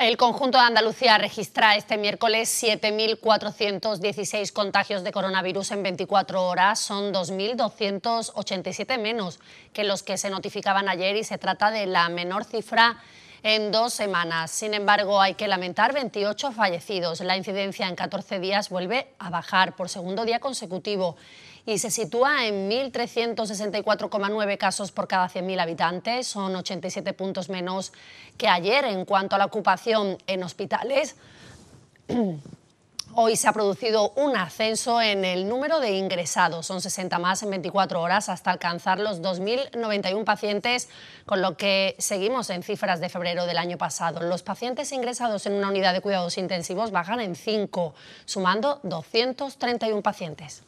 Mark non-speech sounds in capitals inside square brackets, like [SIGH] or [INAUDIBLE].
El conjunto de Andalucía registra este miércoles 7.416 contagios de coronavirus en 24 horas. Son 2.287 menos que los que se notificaban ayer y se trata de la menor cifra en dos semanas. Sin embargo, hay que lamentar 28 fallecidos. La incidencia en 14 días vuelve a bajar por segundo día consecutivo y se sitúa en 1.364,9 casos por cada 100.000 habitantes. Son 87 puntos menos que ayer en cuanto a la ocupación en hospitales. [CLEARS THROAT] Hoy se ha producido un ascenso en el número de ingresados, son 60 más en 24 horas hasta alcanzar los 2.091 pacientes, con lo que seguimos en cifras de febrero del año pasado. Los pacientes ingresados en una unidad de cuidados intensivos bajan en 5, sumando 231 pacientes.